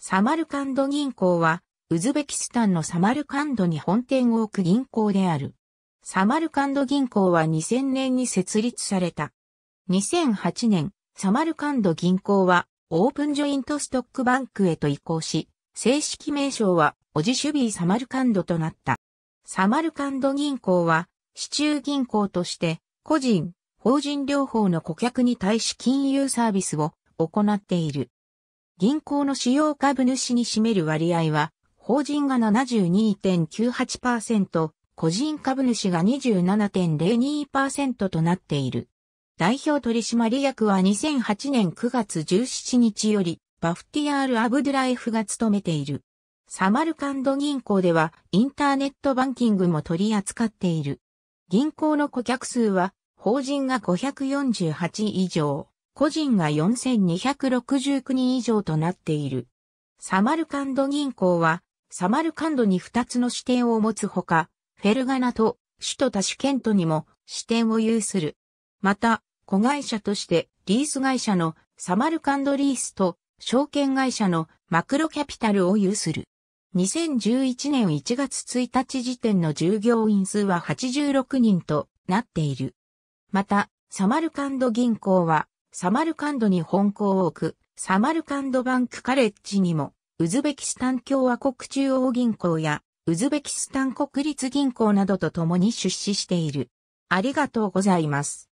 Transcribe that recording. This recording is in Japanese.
サマルカンド銀行は、ウズベキスタンのサマルカンドに本店を置く銀行である。サマルカンド銀行は2000年に設立された。2008年、サマルカンド銀行は、オープンジョイントストックバンクへと移行し、正式名称は、オジシュビーサマルカンドとなった。サマルカンド銀行は、市中銀行として、個人、法人両方の顧客に対し金融サービスを行っている。銀行の主要株主に占める割合は、法人が72.98%、個人株主が27.02%となっている。代表取締役は2008年9月17日より、バフティアール・アブドゥラエフが務めている。サマルカンド銀行ではインターネットバンキングも取り扱っている。銀行の顧客数は法人が548以上、個人が4269人以上となっている。サマルカンド銀行は、サマルカンドに2つの支店を持つほか、フェルガナと首都タシュケントにも支店を有する。また、子会社としてリース会社のサマルカンドリースと証券会社のマクロキャピタルを有する。2011年1月1日時点の従業員数は86人となっている。また、サマルカンド銀行はサマルカンドに本校を置く、サマルカンドバンクカレッジにも、ウズベキスタン共和国中央銀行や、ウズベキスタン国立銀行などと共に出資している。ありがとうございます。